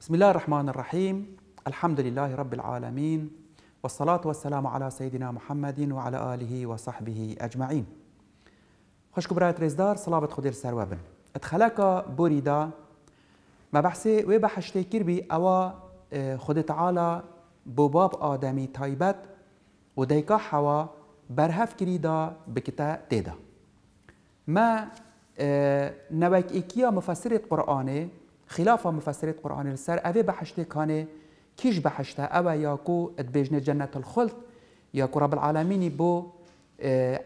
بسم الله الرحمن الرحيم الحمد لله رب العالمين والصلاة والسلام على سيدنا محمد وعلى آله وصحبه أجمعين خشكو برايت ريزدار صلاة خدير سروابن اتخلاك بوريدا ما بحسي وي بحشتي كربي أو اه، خد تعالى بباب آدمي تايبت وديكا حوا برهف كريدا بكتا تيدا ما اه، نوك إيكيا مفسر القرآن خلاف مفسرات قرآن السر اوه بحشته کانه کیش بحشته اوه ياكو اتبجن جنة جنت الخلد یا رب العالمینی بو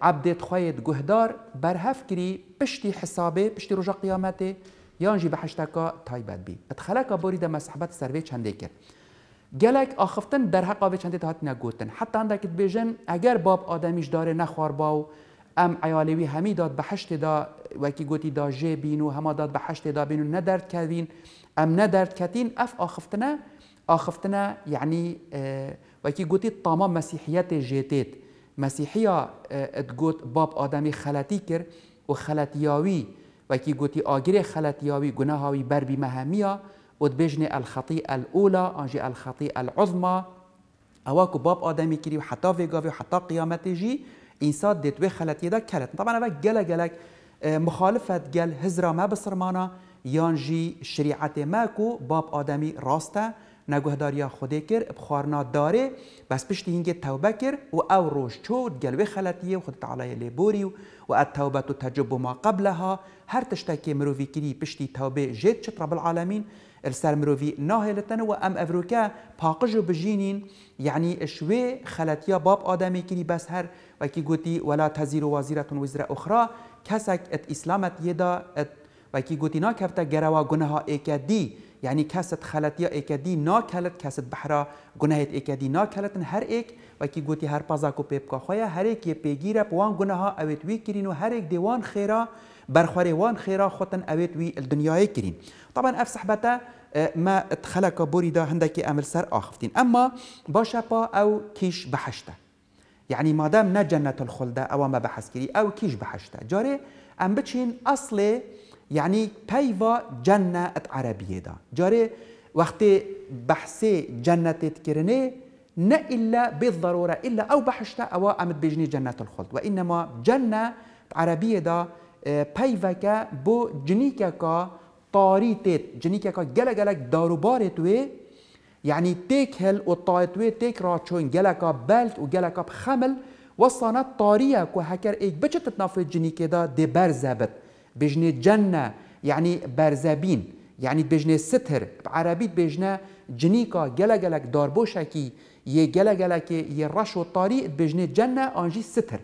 عبدت خواهید گهدار برهف کری پشتی حسابه پشتی رجا قیامته یانجی بحشته کا بی اتخلاک ادخلکا بریده مسحبت سروی چنده کرد گلک آخفتن در حق چند چنده تهات نگوتن حتی عندک بیجن اگر باب آدمیش داره نخوار باو ئەم ئایالێوی همی داد به دا و کی گوتی دا ژێبین بینو هەما داد به دا بینو ندرد کردین ام ندرد نەدەردکەتین اف آخفتنه آخفتنه یعنی اه، و کی گوتی طاما مسیحیت مەسیحەتێ مسیحیا مەسیحیا گوت باب آدمی خلطی کر و خلطیاوی و کی گوتی خلطیاوی گناهاوی بر بی مهمیا و دبێژنێ الخطی الاولا آنجی الخطی العظمه ئەوە کو باب آدمی کری و حتا ویگاوی و حتا جی انساد دێت وێ خەلەتیدا طبعا تەبانە بە گەلەگەلک مخالفت جل هزرا ما بسرمانە یان ژی شریعەتێ مەک و باب ئادەمی ڕاستە نەگوهداریا خودێ بخارنا داره بس پشت پشتی توبه کر کرد و ئەو ڕۆژ چۆت گەلوێ خەلەتیە و خودتەعاالە لێبوری و و ئە تەوبەت و تەجب ما قبلها هر هەر تشتێکی مرۆڤیکری پشتی تەوبێ ژێت چترە بالعاالمین السر مروفي ناهلتن و ام افروكا باقجو بجينين يعني شوي خلاتيا باب آدمي كيني بس هر وكي قوتي ولا تزير وزيرة وزر اخرى كسك ات اسلامت يدا ات وكي قوتي ناكفتا گراوا گناها گروا دي يعني يا کەست نا ئێکەدی كاسد بحرا جناه گوناهێت نا ناکەلتن هەر ئێک وەکی گوتی هەر پازاک و پێ بکە خۆیە هەرێکیە پێگیرە پوان گونەها ئەوێت وی وهر إك ديوان دێوان برخوري وان خێرا خۆتن ئەوێت وي الدنيا کرین طبعا أفسح بتا آه، ما خەلەکە بوريدا هندك ئەمر سر آخفتين أما باشە پا ئەو کیش يعني ما دام نجنة الخلدة أو ما بحس كري أو كيش بحشتة جاري أم بتشين أصلي يعني پیوا جنة عربية دا جاري وقت بحث جنة تكرني نا إلا بالضرورة إلا أو بحشتا أو أمد بجني جنة الخلد وإنما جنة عربية دا بيفكا اه، بو جنيكا طاريتت جنيكا جلا جلا داروبارتوي يعني تيك هل وطايتوي تيك راتشون جلكا بلت وجلكا بخمل وصانت طارية كو هكر ايك بچت تنافي جنيكا دا دي برزبت بجنة جنة يعني برزابين يعني بجنة ستر بعربيت بجنة جنيكا جلا جلك داربوشكي يه جلا جلك يه الطريق بجنة جنة أنجي ستر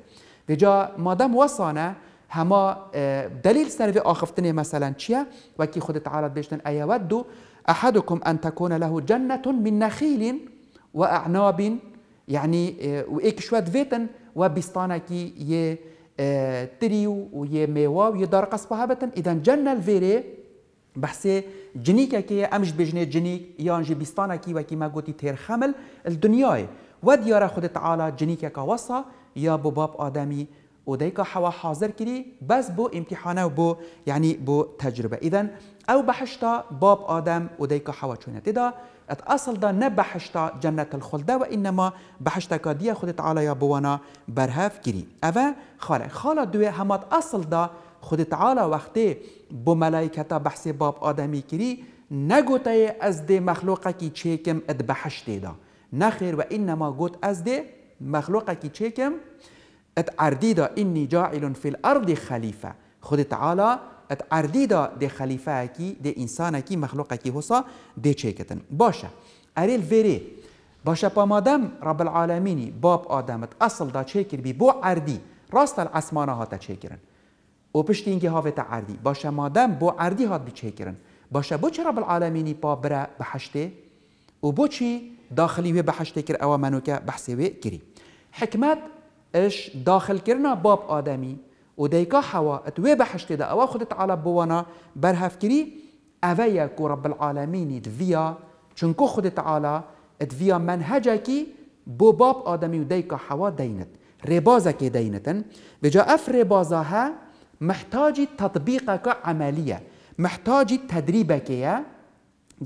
بجا مادام وصانا هما آه، دليل سنة في آخفتني مثلا تشيا وكي خد تعالى بجنة أيود أحدكم أن تكون له جنة من نخيل وأعناب يعني آه، وإيك شوات فيتن وبستانكي يه آه، تريو ويا ميوا ويا دار قصبها بتن اذا جنة الفيري بحسي جنيكا كي امش بجني جنيك يان جي بيستانا كي وكي ما قوتي تير خمل الدنياي وديارا خد تعالى جنيكا كوصا يا بباب ادمي وديك حوا حاضر كري بس بو امتحانه وبو يعني بو تجربه اذا او بحشتا باب ادم وديك حوا شونه تدا ات اصل دا نه بحشتا جنت الخلده و انما بحشتا کادیه خود تعالی یا بوانا برهف گیری اوا خاله خاله دوی همات اصل دا خود تعالی وقتی بو ملائکتا بحث باب آدمی کری نگوته از دی مخلوقه کی چیکم اد بحشت دا نخیر و انما گوت از دی مخلوقه کی چیکم ات عردی دا انی جاعل فی الارض خلیفه خود تعالی دا تعرديدا دي خليفاكي دي إنسانكي مخلوقكي هصا دي چيكتن باشا أريل فيري باشا بامادم رب العالمين باب آدمت أصل دا چيكر بی بو عردي راست الاسمان العسمانة هاتا چيكرن او پشت اینکه هاوه تا عردی باشه مادم بو عردی هات بچه کرن باشه بو چه رب العالمینی پا بره بحشته و بو چی داخلی وی بحشته کر او منو که بحثی وی کری حکمت اش داخل کرنا باب آدمی وديكا حوا اتوابا حشتدا او خدت على بوانا برها فكري أفيك رب العالمين تفيا چنكو خد تعالى تفيا منهجك بو باب آدمي وديك حوا دينت ربازك دينتا بجا أف ربازها محتاج تطبيقك عملية محتاج تدريبك يا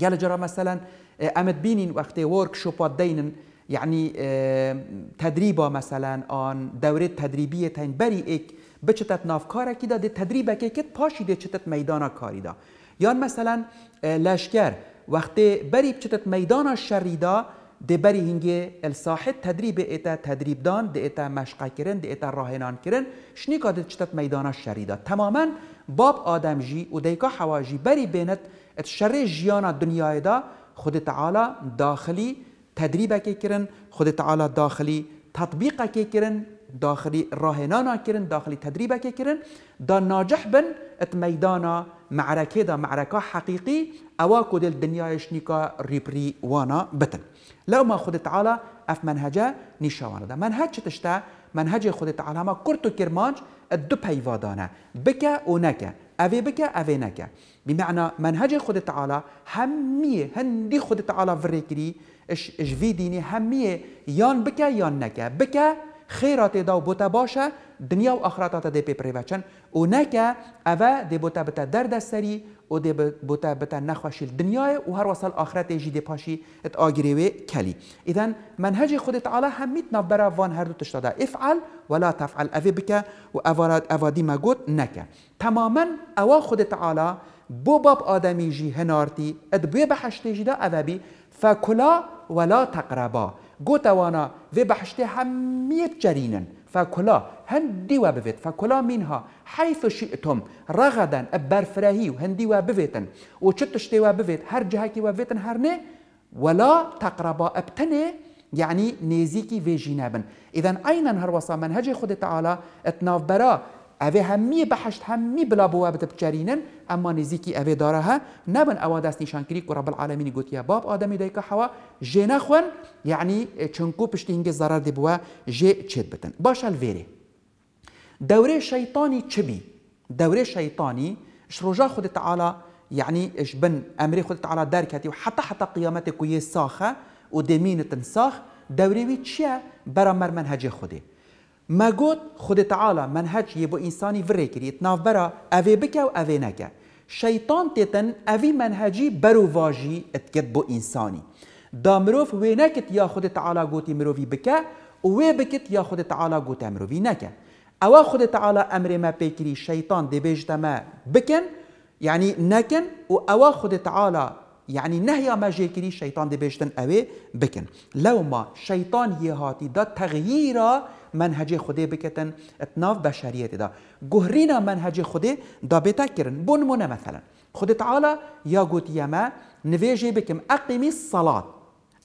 قال جرى مثلا آه، امت بينين وقت ورك شوبات دينن يعني آه، تدريبا مثلا آن دورة تدريبية تين بري إك بچتت نافکارکی داده ده که کت پاشی ده چتت میدانا کاری دا یا مثلا لشکر وقتی بری بچتت میدانا شری دا ده بری هنگه الساحه تدریب ایتا تدریب دان ده ایتا مشقه کرن ده ایتا راهنان کرن شنی کاده چتت میدانا شری تماما باب آدم جی و دیکا حوا بری بینت ات شر جیانا دنیای دا خود تعالی داخلی که کرن خود تعالی داخلی تطبیقکی کرن داخلي راهنانا كرن داخلي تدريبا كرن دا ناجح بن ات میدانا معرکه دا معركة حقيقي اوا کدل دنیایش يشنيكا ريبري وانا بتن لو ما خود تعالى اف منهجه نیشوانه دا منهج چتشتا منهج خود تعالى ما كرتو كرمانج الدب پیوادانه بکه و نکه اوي بكا اوي نكا بمعنى منهج خود تعالى همي هندي خود تعالى فريكري اش اش في ديني همي يان بكا يان نكا بكا خیرات دا بوتا باشه دنیا و آخرتات دی پی پریوچن او نکه اوه دی بوتا بتا درد سری او دی بوتا بتا نخوشیل دنیای و هر وصل آخرت دی پاشی ات آگریوی کلی ایدن منهج خود تعالی هم میتناف برا وان هر دو تشتاده افعل ولا تفعل اوه بکه و اوادی گوت نکه تماما اوا خود تعالی بو باب آدمی جی هنارتی اد بوی بحشتی دا اوه بی فکلا ولا تقربا قوتوانا و بحشت همیت همية جرينا فكلا هندي وبفت فكلا منها حيث شئتم رغدا أبار فراهي وهندي وبفتن و بفت هر و بفتن هر نه ولا تقربا ابتنه يعني نيزيكي في جنابن إذا أين وصا منهج خود تعالى اتناف برا اوه همی بحشت همی بلا بوا بده بچرینن اما نزیکی اوه داره ها نبن اوه دست نشان کری که رب العالمین گوتیا باب آدمی دای که حوا جه نخون یعنی چنکو پشتی هنگه زرار دی بوا جه چید بتن باشا الویره دوره شیطانی چه بی؟ دوره شیطانی اش رجا خود تعالی يعني اش بن امري خد تعالى داركتي وحتى حتى قيامتك ويا ساخه ودمينة ساخ دوري ويتشيا برا منهجي خدي ما گوت خود تعالی منهج یه بو انسانی وره کرید نافبرا اوه بکه و اوه نکه شیطان تتن اوی منهجی برو واجی اتکت بو انسانی دا مروف وی نکت یا خود تعالی گوتی مروفی بکه و وی بکت یا خود تعالی گوتی مروفی نکه او خود تعالی امر ما پیکری شیطان دی بيجتما ما بکن یعنی يعني نکن و او خود تعالی يعني نهيا ما جيكري شيطان دي بيشتن اوي بكن لو ما شيطان يهاتي دا تغييرا منهج خودي بكتن اتناف بشريت دا جهرينا منهج خودي دا بون بنمونا مثلا خود تعالى يا قوت يما نفيجي بكم اقيمي الصلاة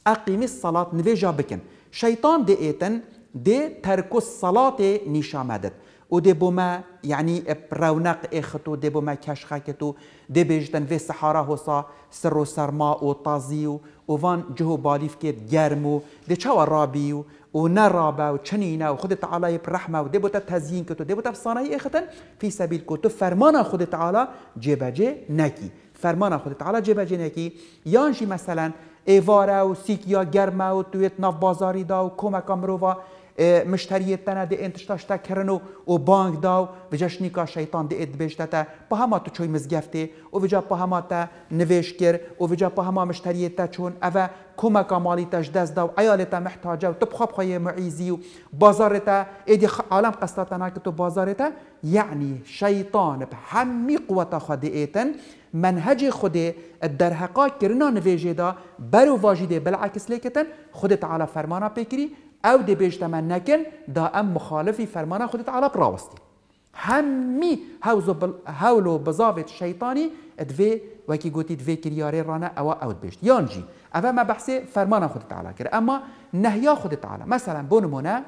اقيمي الصلاة نفيجا بكم شيطان دي ايتن دي ترك الصلاة نشامدت او دی بوما یعنی رونق اخت د دی بوما کشخکت و دی بیجتن وی سحارا حسا سر و سرما و تازی و و وان بالیف که گرم و دی چاو رابی و و او و چنینه و خود تعالی رحمه و دی بوتا تزیین کتو دی بوتا فصانه اختن فی سبیل تو فرمان خود تعالی جبجه نکی فرمان خود تعالی جبجه نکی یانشی مثلا ایواره و سیکیا گرمه و تویت ناف بازاری دا و مشتریت تنه دی انتشتاش تا کرنو و بانگ داو و جشنیکا شیطان دی اد بیشتا تا پا هما تو چوی مزگفته و وجا پا هما تا نویش کر و وجا پا هما مشتریت تا چون اوه کمک مالی تاش دست داو عیال تا محتاجه و تبخاب خواه معیزی و بازار تا ایدی عالم قصتا تنه که تو بازار تا یعنی شیطان به همی قوتا خود ایتن منهج خود در حقا کرنا نویجه دا برو واجده بالعکس لیکتن خود تعالی فرمانا پیکری او دی بیشتە من نەکن دا ئەم مخالفی فەرمانە خودت عە ڕاوەستی هەممی هەول و بزاوێت شەیتانی دوێ وەکی گوتی دوێ کریارێ او ئەوە ئەوت يانجي یانجی ما مە فرمانا خدت خودت علا کرد ئەمما خدت خودت مثلا بون بۆ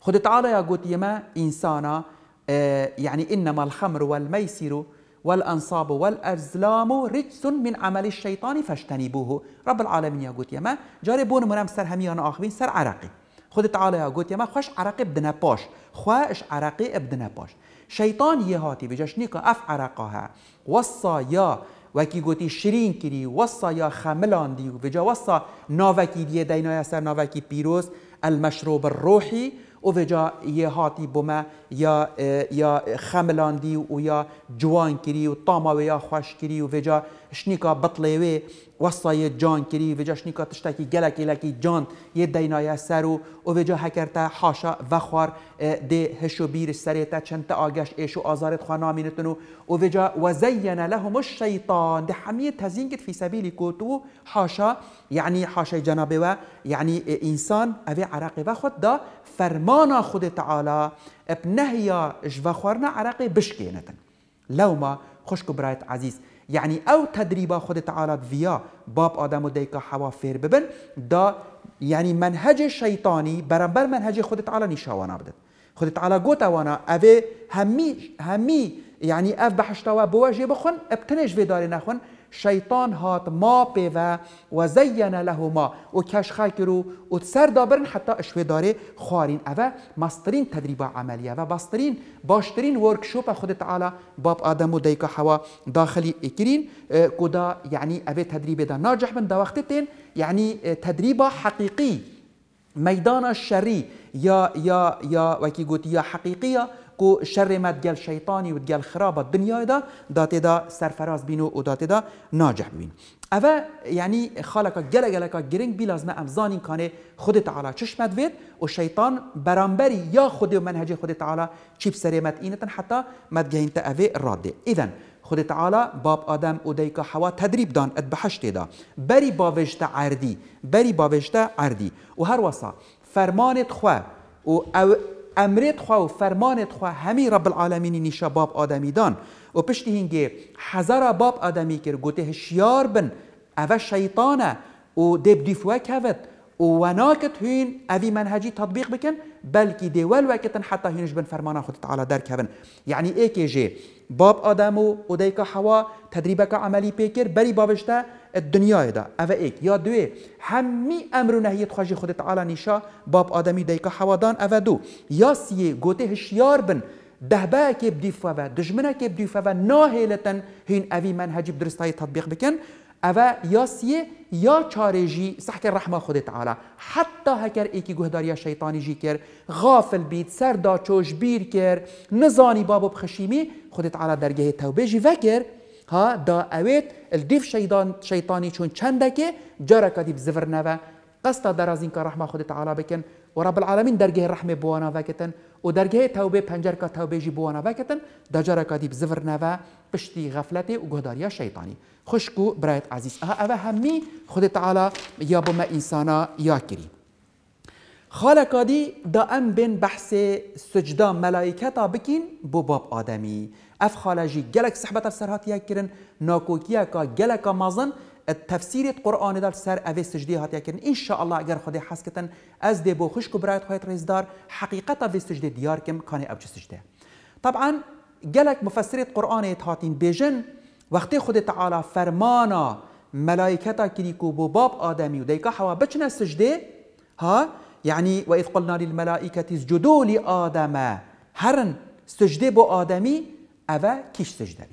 خدت خودت يا یا ما انسانا آه، يعني إنما الخمر والميسر والأنصاب والأزلام رجس من عمل الشيطان فاجتنبوه رب العالمين يا قوت يما جاري بون منام سر هميان آخوين سر عرقي خود تعالى يا قوت يما خوش عرقي بدنا باش خوش عرقي بدنا باش شيطان يهاتي بجشنيك أف عرقها وصى يا وكي قوتي شرين كري وصا يا خملان دي وجا جا وصا دي دينا يا سر ناوکی پیروز المشروب الروحي اوجا یه هاتی بومه یا یا خملاندی و یا جوان کری و طاما و یا خوش کری و وجا شنیکا بطلوی وصای جان کری و جا شنیکا تشتکی گلکی لکی جان یه دینای سر و و جا حاشا و خوار ده هشو بیر تا چند تا آگش ایشو آزارت خوانا او و جا وزین لهم الشیطان ده همیه تزینگت فی سبیل کوتو حاشا یعنی حاشا جنابه و یعنی انسان اوی عراقی و خود دا فرمانا خود تعالا اب نهیا اش عراق بشکینتن لو ما خوشک برایت عزیز یعنی او تدریبا خود تعالی ویا باب آدم و دیکا حوا فیر ببن دا یعنی منهج شیطانی برابر منهج خود تعالی نشاوانا بدن خود تعالی گوت وانا او همی همی یعنی اف بحشتا و بواجه بخون ابتنش ویداری نخون شەیتان هاتما پێوە وەزەەنە لەهما و کەشخاکر و و سەردابرن حتا شوێدارێ خوارین ئەوە مەسترین تدریبا ئەعملیەوە باسترین باشترین وەرکشۆپە خودت عالا باب ئادەم و دەیکە حەوا داخلی ئیکرین کودا یعنی ئەوێ تدریبێدا ناجح من داوەختێ تێن یعنی تدریبا حقیقی مەدانە شەری یا یا یا وەکی گوتی یا حقیقیە کو شر مد شیطانی و دگل خراب دنیا دا داته دا سرفراز بینو و داته دا ناجح بین اوه یعنی خالکا گل گلکا گرنگ بی لازمه امزانین کانه خود تعالی چشمت وید و شیطان برانبری یا خود و منهج خود تعالی چیب سریمت اینتن حتی مدگهین تا اوه راده ایدن خود تعالى باب آدم و دیکا حوا تدريب دان بحشت دا بری بري باوجت عردي بري باوجت و هر وصا فرمانت خوا و او امرت خواه و فرمانت خواه همی رب العالمین نیشا باب آدمی دان و پشتی هنگی حزار باب آدمی کر گوته هشیار بن اوه شیطانه و دب دیفوه کهوت و وناکت هین اوی منهجی تطبیق بکن بلکی دیول وکتن حتی هینش بن فرمان خود تعالی در کهون یعنی ایکی جه باب آدمو و دیکا حوا تدریبه که عملی پیکر بری بابشته الدنيا دا او ايك يا دو همي امر نهي نهیت خواجی خود تعالی نشا باب ادمي ديك حوادان او دو يا سي غوتي هشيار بن دهبا كي بدي فوا دجمنا كي بدي فوا هين هین اوی منهجی درستاي تطبيق بكن او يا سي يا چارجي صحك الرحمه رحمه خود حتى حتی ايكي ایکی يا شيطاني جي کر غافل بيت سردا چوش بير کر نزاني بابو بخشيمي خود تعالى درگه توبه جي وکر ها دا اوید الدیف شیطان شیطانی چون چنده که جارا کدی بزور نوه قصد در از این که رحمه خود تعالی بکن و رب العالمین درگه رحمه بوانا وکتن و درگه توبه پنجر که توبه جی بوانا وکتن دا جارا کدی بزور نوه پشتی غفلت و گهداری شیطانی خوشکو برایت عزیز اها اوه همی خود تعالی یا بما انسانا یا کریم خالقادی دا ام بین بحث سجدا ملائکتا بکین بو باب آدمی اف خالجي گلک صحبت سر هاتیه کرن ناکوکیه کا گلک مازن التفسير القران دار سر اوی سجده هاتیه کرن ان شاء الله اگر خدي حس کتن از دی بو خوش کو برایت خواهد رزدار حقيقه اوی سجده ديار كم كان ابج سجده طبعا گلک مفسر القران هاتين بيجن وقت خود تعالى فرمانا ملائکتا کلیکو بو باب آدمی و حوا بچنه سجده ها يعني وإذ قلنا للملائكة اسجدوا لآدم هرن سجده بو آدمي اوا کیش سجده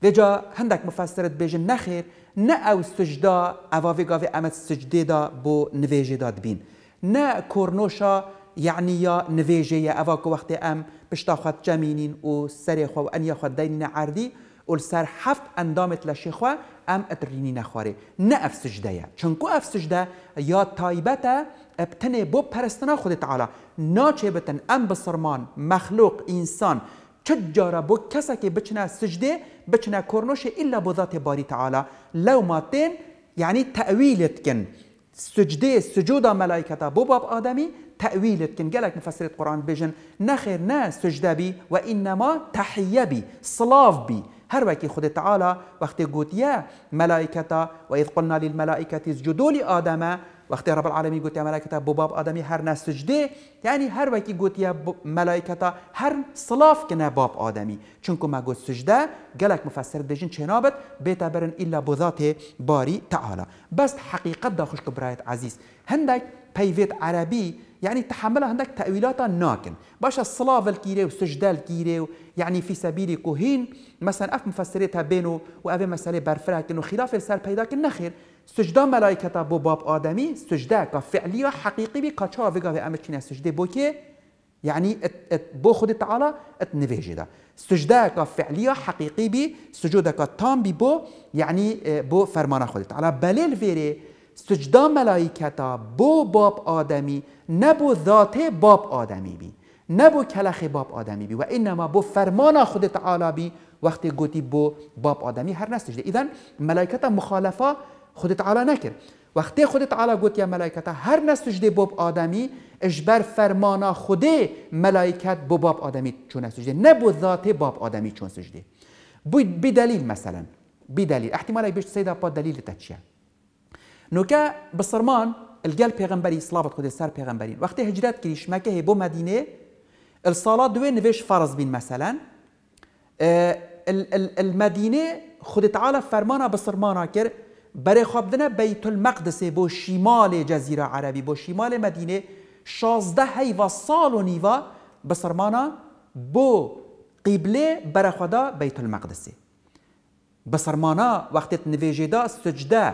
بی و جا هندک مفسرت بیجن نخیر نه او سجده اوا وی گاوی امت سجده دا بو نویجه داد بین نه کورنوشا یعنی یا نویجه یا اوا که وقت ام پشتا خود جمینین و سر خوا و انیا خود دینین عردی و سر هفت اندامت لشی خوا ام اترینی نخواره نه اف سجده یا چون چونکو اف سجده یا تایبته ابتنه بو پرستنا خود تعالى ناچه بتن ام بسرمان مخلوق انسان چه بو کسا بچنا سجده بچنا کرنوشه الا بو ذات باری تعالی لو ماتین يعني تأويلتكن كن سجده سجود ملائكة باب آدمي تأويلتكن كن قالك نفسر القرآن بجن نخير نا سجده بي وإنما تحية بي صلاف بي هر وكي خود تعالى وقت قوت يا ملائكة وإذ قلنا للملائكة اسجدوا لآدم وقتی رب العالمین گوتی ملائکتا بباب آدمی هر نسجده یعنی هر وکی گوتی ملائکتا هر صلاف کنه باب آدمی چونکو ما گوت سجده گلک مفسر بجین چنابت بیتا برن الا بذات باری تعالی بس حقیقت دا که برایت عزیز هندک پیویت عربی يعني تحملها عندك تأويلات ناكن باش الصلاة الكيري وسجدة الكيري يعني في سبيل كوهين مثلا أف مفسرتها بينه وأبي مسألة بارفرها كنو خلاف السر بيدا كن سجدة ملائكة بو باب آدمي سجدة كفعلية حقيقي بي قاتشا وفيقا في كنا سجدة بوكي يعني ات ات بو خود تعالى اتنفيجي ده سجدة كفعلية حقيقي بي سجودة كتام بي بو يعني آه، بو فرمانا خود تعالى بليل فيري سجدا ملائکتا بو باب آدمی نبو ذات باب آدمی بی نبو کلخ باب آدمی بی و انما بو فرمان خود تعالی بی وقتی گوتی بو باب آدمی هر نسجده. ایدن اذن ملائکتا مخالفا خود تعالی نکرد وقتی خود تعالی گوت یا ملائکتا هر نسجده باب آدمی اجبر فرمانا خود ملائکت بو باب آدمی چون سجده نبو ذات باب آدمی چون سجده بدلیل مثلا بدلیل احتمالا بش سیدا با دلیل تتشیه نوكا بسرمان ئەلگەل بيغمبري سلاوت خودێ السار بيغمبري وقت هجرات کردی شمەکە مدينة بۆ مەدینێ ئەساڵات دوێ نوێش فەرز بین مەسەلەن اه، المەدینێ خودتەعاە فەرمانە بسرمانە کرد بەرێ خوابدنە بەیتل مەقدسێ بۆ شیمالێ جەزیرە عەربی بۆ شیمالێ مدينة 16 هەیڤ ساڵ و نیڤ بو قبله برخدا بيت المقدس مەقدسێ وقت وەختێت دا سجده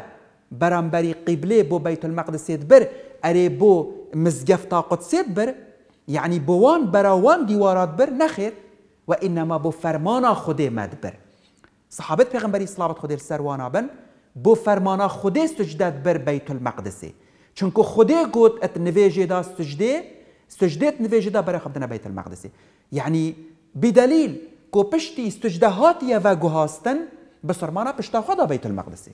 بەرامبەری قیبلێ بو بيت المەقدسێت بر اري بو مزگەفتا طاقت بر یعنی بوان براوان دیوارات بر نەخێت و بو فرمانا فەرمانە خودێ مەدبر صحابت پێغمبەری صلابت خودێ سەروانە بن بو فرمانا خودێ سجدەت بر بەیت المەقدسێ چونکو خودێ گوت ئەت نوێژێدا سجدێ سجدێت نوێژێدا بەرە خبدنە بەیت المەقدسێ یعنی بدلیل کو پشتی سجدە هاتیە و گوهاستن بە سەرمانە پشتا خدا بەیت المەقدسێ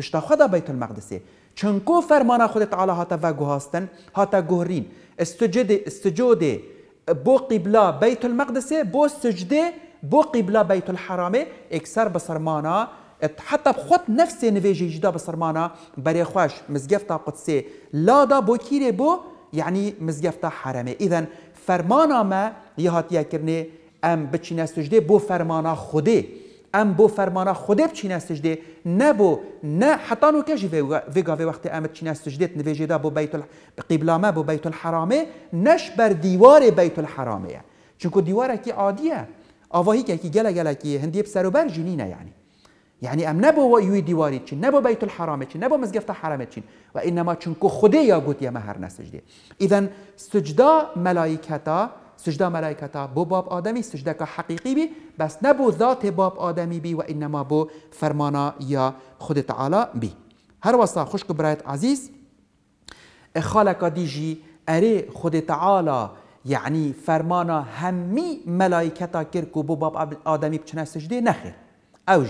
پشتا خدا بیت المقدسه چنکو فرمانا خود تعالی هاتا و گوهاستن هاتا گهرین استجد استجوده بو قبلا بیت المقدسه بو سجده بو قبلا بیت الحرامه اکثر بسرمانا حتى بخط نفسي نفيجي جدا بصرمانا بري خواش مزقفتا قدسي لا دا بو كيري بو يعني مزقفتا حرامي اذا فرمانا ما يهاتيا كرني ام بچينا سجده بو فرمانا خودي ام بو فرمانا خوده بچین استش ده نه بو نه حتی نو که ویگا وقت امت چین استش ده نویجه ده بو بیت قبلامه بو بیت الحرامه نش بر دیوار بیت الحرامه چونکو دیوار کی عادیه آواهی که گله گله کی هندی بسر و بر جنینه یعنی یعنی ام نبو یوی چین، چین نبو بیت الحرام چین نبو مزگفت حرام و انما چونکو خوده یا گوت یا مهر نسجده إذا سجدا ملائکتا سجده ملائکتا بو باب آدمی سجده که حقیقی بی بس نه بو ذات باب آدمی بی و انما بو فرمانا یا خود تعالی بی هر وسا خوشک برایت عزیز خالکا دیجی اره خود تعالی یعنی فرمانا همی ملائکتا کرد که بو باب آدمی بچنه سجده نخیر اوج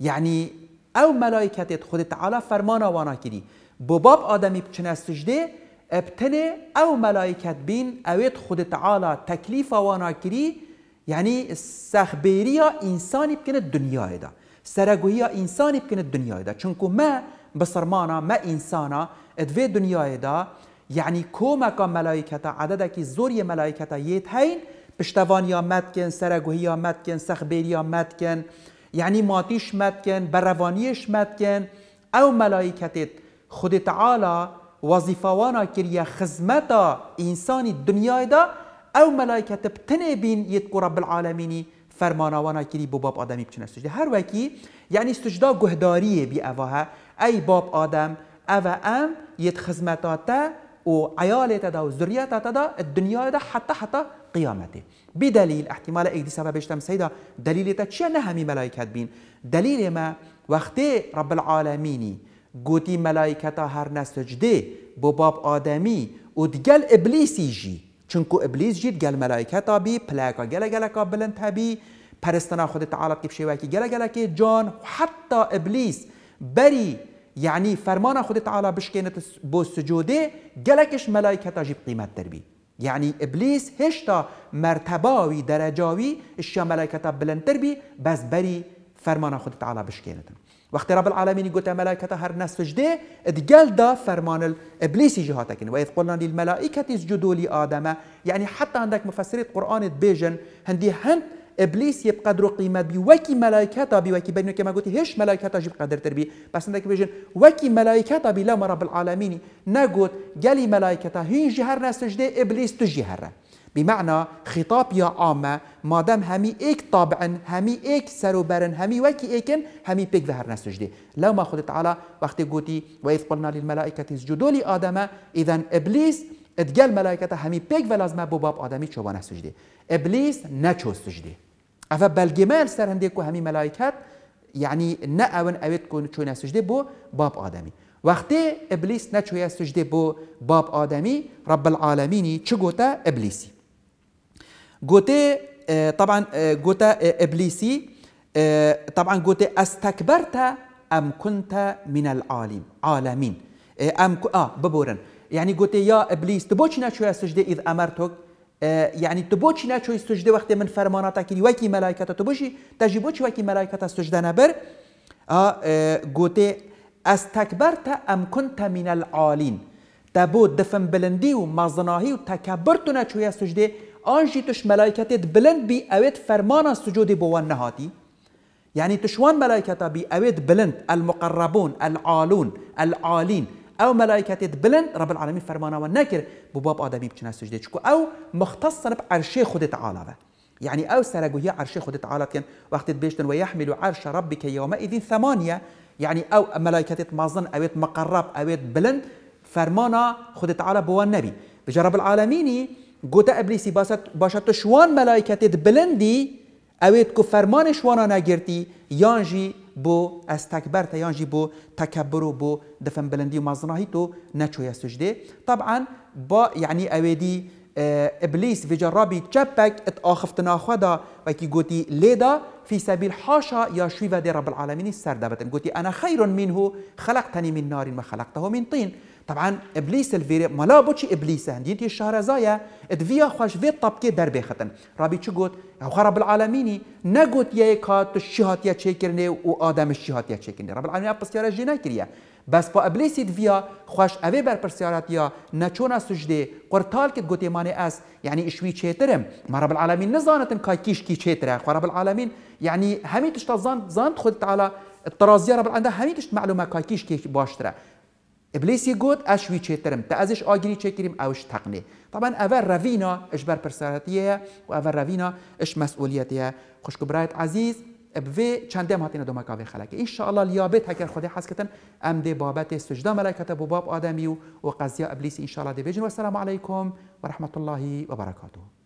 یعنی او ملائکتت خود تعالی فرمانا وانا کردی بو باب آدمی بچنه سجده ابتنه او ملائکت بین اوید خود تعالی تکلیف وانا کری یعنی سخبیری انسانی بکنه دنیای دا سرگویی انسانی بکنه دنیای دا چونکو ما بسرمانا ما انسانا ادوی دنیای دا یعنی کومکا ملائکتا عدد اکی زوری ملائکتا یت هین یا مدکن یا مدکن یا مدکن یعنی ماتیش مدکن بروانیش مدکن او ملائکتت خود تعالی وظیفاوانا كريا خزمتا إنسان الدنيا دا او ملايكة بتنه بين یت رب العالمینی فرمانا وانا بو باب آدمي بچنا سجده هر وكي يعني سجده گهداریه بي أفاها أي باب آدم أفا ام یت تا و عيالته ده وذريته ده الدنيا دا حتى حتى قيامته بدليل احتمال دي سبب اشتم سيدا دليل چه نهمي ملائكه بين دليل ما وقت رب العالمين گوتی ملائکتا هر نسجده با باب آدمی و دگل ابلیسی جی چونکو ابلیس جید گل ملائکتا بی پلاکا گل گلکا بلند تبی پرستنا خود تعالی که بشه وکی گل جان حتی ابلیس بری یعنی فرمان خود تعالی بشکنه بو سجوده گلکش ملائکتا جیب قیمت در بی یعنی ابلیس هشتا مرتباوی درجاوی اشیا ملائکتا تر بی بس بری فرمان خود تعالی بشکنه وقت رب العالمين يقول ملائكة هر ناس سجده اتقال دا فرمان الإبليس جهاتك وإذ قلنا للملائكة اسجدوا لآدم يعني حتى عندك مفسرية قرآن بيجن هندي هند ابليس يبقى درو قيمه بي وكي ملائكة بي وكي بينو كما قلت هيش ملائكة جيب قدر تربي بس عندك بيجن وكي ملائكة بي لما رب العالمين نقول قالي ملائكة هي جهرنا سجده ابليس تجي بمعنى خطاب يا عامة مادام همي ايك طابعن همي ايك سروبرن همي وكي ايكن همي بيك ظهرنا السجدة لو ما خدت على وقت قوتي وإذ قلنا للملائكة اسجدوا لآدم إذا إبليس اتقال ملائكة همي بيك ولازم بباب آدمي شو شوبان السجدة إبليس نچو السجدة أفا بالجمال سر هنديكو همي ملائكات يعني اويت كون نچون السجدة بو باب آدمي وقتی ابلیس نچوی سجده بو باب آدمی رب العالمینی چگوتا ابلیسی جوتي آه، طبعا آه، جوتا آه، إبليسي طبعا جوتي أستكبرت أم كنت من العالم عالمين أم ك... آه ببورن يعني جوتي يا إبليس تبوش ناتشو السجدة إذ أمرتك يعني تبوش ناتشو السجدة وقت من فرماناتك وكي ملائكة تبوش تجي بوشي وكي ملائكة السجدة نبر اه جوتي استكبرت ام كنت من العالين تبو دفن بلندي ومزناهي وتكبرت ناچوي السجدة آنجی توش ملائکتت بلند بی اوید فرمان سجود بوان نهاتی يعني تشوان ملائكة بي أويد بلند المقربون العالون العالين أو ملائكة بلند رب العالمين فرمانا والناكر بباب آدمي بچنا سجده چكو أو مختصا بعرشي خود تعالى با. يعني أو هي عرش خود تعالى كان وقت بيشتن ويحمل عرش ربك يومئذ ثمانية يعني أو ملائكة مازن أويد مقرب أويد بلند فرمانا خود تعالى بوان نبي بجرب العالميني گوتا ابلیسی باشد تو شوان ملائکت بلندی اوید که فرمان شوانا نگرتی یانجی بو تا یانجی بو تکبر و بو دفن بلندی و مزناهی تو نچوی سجده طبعا با یعنی اویدی اه، ابلیس في جرابي تشبك اتاخفتنا خدا وكي قوتي ليدا في سبيل حاشا يا شيفا دي رب العالمين السردبتن قوتي انا خير منه خلقتني من نار ما خلقته من طين طبعا ابليس الفيري ما لا بوتش ابليس هنديتي الشهرزايا ادفيا خوش في طبكي دربي ختن رابي شو قلت او رب العالمين نقوت يا كات الشهات يا تشيكرني و ادم الشهات يا تشيكرني رب العالمين بس يا رجينا كريا بس با ابليس ادفيا خوش اوي بر برسيارات يا نچونا سجدي قرطال كت قوتي ماني اس يعني اشوي تشيترم ما رب العالمين نزانت كاي كيش كي تشيتر خو رب العالمين يعني هميتش تزان زان خدت على الطرازيه رب العالمين هميتش معلومه كاي كيش كي باشتره ابليس يقول گوت اش وی چترم تا ازش اجري تشكريم اوش تقني طبعا اول رافينا اش بر پرسراتیه و اول رافينا اش مسئولیتیه خوشکبرایت عزيز بوی چنده هم هاتين دوما کاوی خلقه ان شاء الله ليابت هكر خدي حسكتن ام دي بابت سجدا ملائكه بو باب آدمی و قضیه ابليس ان شاء الله دي بجن والسلام عليكم ورحمه الله وبركاته